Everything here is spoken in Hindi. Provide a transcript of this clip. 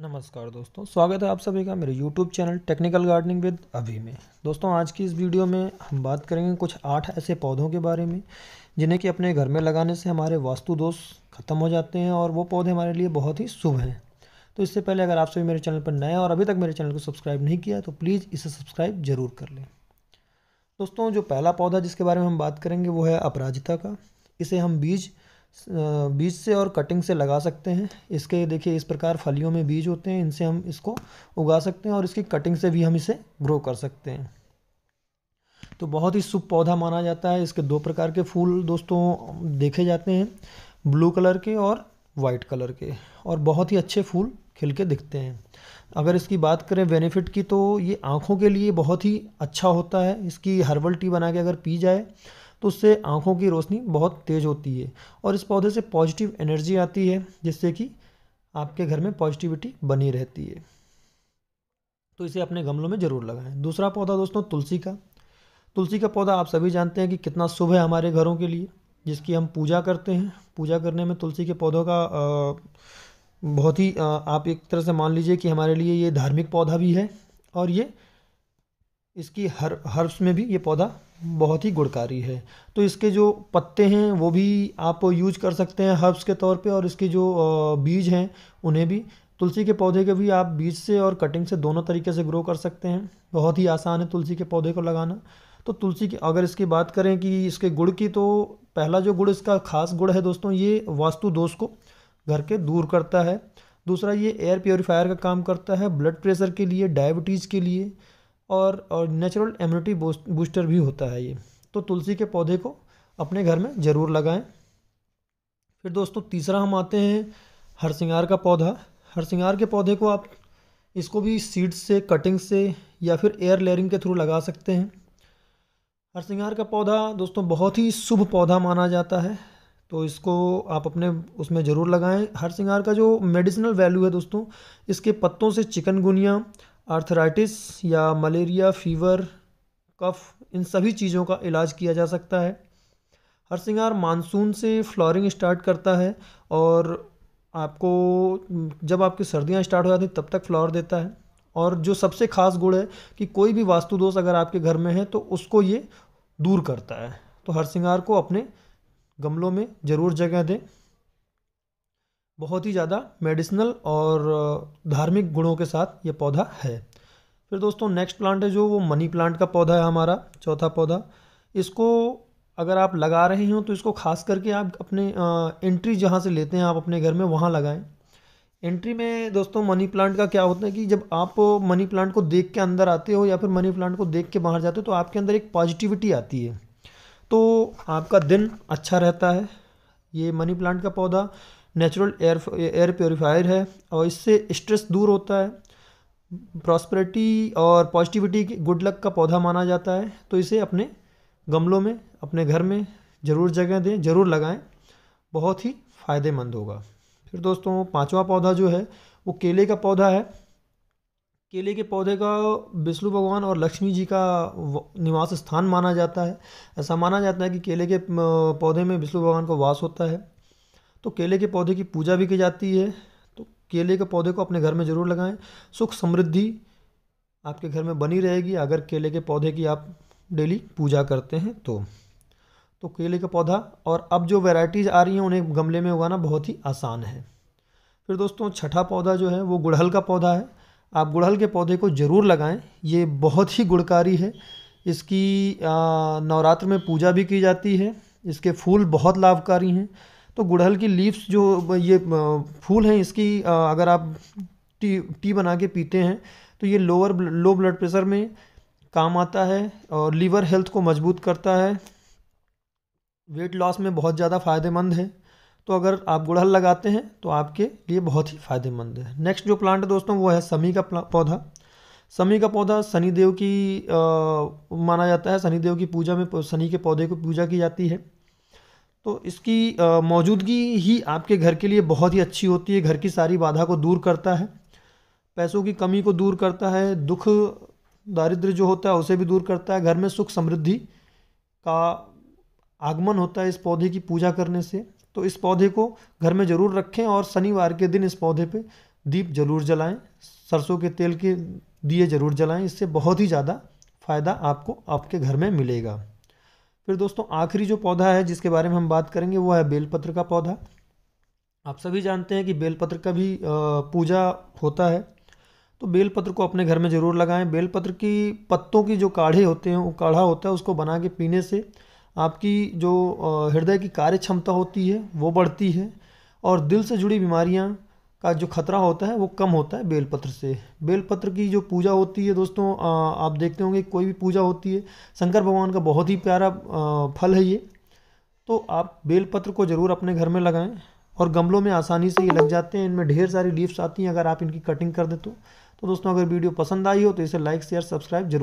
नमस्कार दोस्तों स्वागत है आप सभी का मेरे YouTube channel technical gardening with अभी में दोस्तों आज की इस वीडियो में हम बात करेंगे कुछ आठ ऐसे पौधों के बारे में जिन्हें कि अपने घर में लगाने से हमारे वास्तु दोष खत्म हो जाते हैं और वो पौधे हमारे लिए बहुत ही शुभ हैं तो इससे पहले अगर आप सभी मेरे चैनल पर नए और अभी तक मेरे चैनल को सब्सक्राइब नहीं किया तो प्लीज़ इसे सब्सक्राइब ज़रूर कर लें दोस्तों जो पहला पौधा जिसके बारे में हम बात करेंगे वो है अपराजिता का इसे हम बीज बीज से और कटिंग से लगा सकते हैं इसके देखिए इस प्रकार फलियों में बीज होते हैं इनसे हम इसको उगा सकते हैं और इसकी कटिंग से भी हम इसे ग्रो कर सकते हैं तो बहुत ही शुभ पौधा माना जाता है इसके दो प्रकार के फूल दोस्तों देखे जाते हैं ब्लू कलर के और वाइट कलर के और बहुत ही अच्छे फूल खिल के दिखते हैं अगर इसकी बात करें बेनिफिट की तो ये आँखों के लिए बहुत ही अच्छा होता है इसकी हर्बल टी बना के अगर पी जाए तो उससे आँखों की रोशनी बहुत तेज़ होती है और इस पौधे से पॉजिटिव एनर्जी आती है जिससे कि आपके घर में पॉजिटिविटी बनी रहती है तो इसे अपने गमलों में ज़रूर लगाएं दूसरा पौधा दोस्तों तुलसी का तुलसी का पौधा आप सभी जानते हैं कि कितना शुभ है हमारे घरों के लिए जिसकी हम पूजा करते हैं पूजा करने में तुलसी के पौधों का बहुत ही आप एक तरह से मान लीजिए कि हमारे लिए ये धार्मिक पौधा भी है और ये इसकी हर हर्ब्स में भी ये पौधा बहुत ही गुणकारी है तो इसके जो पत्ते हैं वो भी आप यूज कर सकते हैं हर्ब्स के तौर पे और इसके जो बीज हैं उन्हें भी तुलसी के पौधे के भी आप बीज से और कटिंग से दोनों तरीके से ग्रो कर सकते हैं बहुत ही आसान है तुलसी के पौधे को लगाना तो तुलसी की अगर इसकी बात करें कि इसके गुड़ की तो पहला जो गुड़ इसका खास गुड़ है दोस्तों ये वास्तु दोष को घर के दूर करता है दूसरा ये एयर प्योरीफायर का काम करता है ब्लड प्रेशर के लिए डायबिटीज़ के लिए और, नेचुरल इम्यूनिटी बूस्टर भी होता है ये तो तुलसी के पौधे को अपने घर में ज़रूर लगाएं फिर दोस्तों तीसरा हम आते हैं हरसिंगार का पौधा हरसिंगार के पौधे को आप इसको भी सीड से कटिंग से या फिर एयर लेयरिंग के थ्रू लगा सकते हैं हर सिंगार का पौधा दोस्तों बहुत ही शुभ पौधा माना जाता है तो इसको आप अपने उसमें ज़रूर लगाएं हर का जो मेडिसिनल वैल्यू है दोस्तों इसके पत्तों से चिकनगुनिया आर्थराइटिस या मलेरिया फीवर कफ इन सभी चीज़ों का इलाज किया जा सकता है हरसिंगार मानसून से फ्लोरिंग स्टार्ट करता है और आपको जब आपकी सर्दियाँ स्टार्ट हो जाती तब तक फ्लावर देता है और जो सबसे ख़ास गुण है कि कोई भी वास्तु दोष अगर आपके घर में है तो उसको ये दूर करता है तो हर श्रृंगार को अपने गमलों में ज़रूर जगह दें बहुत ही ज़्यादा मेडिसिनल और धार्मिक गुणों के साथ ये पौधा है फिर दोस्तों नेक्स्ट प्लांट है जो वो मनी प्लांट का पौधा है हमारा चौथा पौधा इसको अगर आप लगा रहे हो तो इसको खास करके आप अपने एंट्री जहाँ से लेते हैं आप अपने घर में वहाँ लगाएं एंट्री में दोस्तों मनी प्लांट का क्या होता है कि जब आप मनी प्लांट को देख के अंदर आते हो या फिर मनी प्लांट को देख के बाहर जाते हो तो आपके अंदर एक पॉजिटिविटी आती है तो आपका दिन अच्छा रहता है ये मनी प्लांट का पौधा नेचुरल एयर एयर प्योरीफायर है और इससे स्ट्रेस दूर होता है प्रॉस्परिटी और पॉजिटिविटी गुड लक का पौधा माना जाता है तो इसे अपने गमलों में अपने घर में ज़रूर जगह दें ज़रूर लगाएं बहुत ही फ़ायदेमंद होगा फिर दोस्तों पांचवा पौधा जो है वो केले का पौधा है केले के पौधे का विष्णु भगवान और लक्ष्मी जी का निवास स्थान माना जाता है ऐसा माना जाता है कि केले के पौधे में विष्णु भगवान को वास होता है तो केले के पौधे की पूजा भी की जाती है तो केले के पौधे को अपने घर में ज़रूर लगाएं सुख समृद्धि आपके घर में बनी रहेगी अगर केले के पौधे की आप डेली पूजा करते हैं तो तो केले का पौधा और अब जो वेराइटीज़ आ रही हैं उन्हें गमले में उगाना बहुत ही आसान है फिर दोस्तों छठा पौधा जो है वो गुड़हल का पौधा है आप गुड़हल के पौधे को ज़रूर लगाएं ये बहुत ही गुणकारी है इसकी नवरात्र में पूजा भी की जाती है इसके फूल बहुत लाभकारी हैं तो गुड़हल की लीव्स जो ये फूल हैं इसकी अगर आप टी टी बना के पीते हैं तो ये लोअर लो ब्लड प्रेशर में काम आता है और लीवर हेल्थ को मजबूत करता है वेट लॉस में बहुत ज़्यादा फ़ायदेमंद है तो अगर आप गुड़हल लगाते हैं तो आपके लिए बहुत ही फ़ायदेमंद है नेक्स्ट जो प्लांट है दोस्तों वो है समी का पौधा समी का पौधा शनिदेव की आ, माना जाता है शनिदेव की पूजा में शनि के पौधे को पूजा की जाती है तो इसकी मौजूदगी ही आपके घर के लिए बहुत ही अच्छी होती है घर की सारी बाधा को दूर करता है पैसों की कमी को दूर करता है दुख दारिद्र जो होता है उसे भी दूर करता है घर में सुख समृद्धि का आगमन होता है इस पौधे की पूजा करने से तो इस पौधे को घर में ज़रूर रखें और शनिवार के दिन इस पौधे पर दीप जरूर जलाएं सरसों के तेल के दिए ज़रूर जलाएं इससे बहुत ही ज़्यादा फ़ायदा आपको आपके घर में मिलेगा फिर दोस्तों आखिरी जो पौधा है जिसके बारे में हम बात करेंगे वो है बेलपत्र का पौधा आप सभी जानते हैं कि बेलपत्र का भी पूजा होता है तो बेलपत्र को अपने घर में ज़रूर लगाएं बेलपत्र की पत्तों की जो काढ़े होते हैं वो काढ़ा होता है उसको बना के पीने से आपकी जो हृदय की कार्य क्षमता होती है वो बढ़ती है और दिल से जुड़ी बीमारियाँ का जो खतरा होता है वो कम होता है बेलपत्र से बेलपत्र की जो पूजा होती है दोस्तों आप देखते होंगे कोई भी पूजा होती है शंकर भगवान का बहुत ही प्यारा फल है ये तो आप बेलपत्र को ज़रूर अपने घर में लगाएं और गमलों में आसानी से ये लग जाते हैं इनमें ढेर सारी लीव्स आती हैं अगर आप इनकी कटिंग कर दे तो तो दोस्तों अगर वीडियो पसंद आई हो तो इसे लाइक शेयर सब्सक्राइब जरूर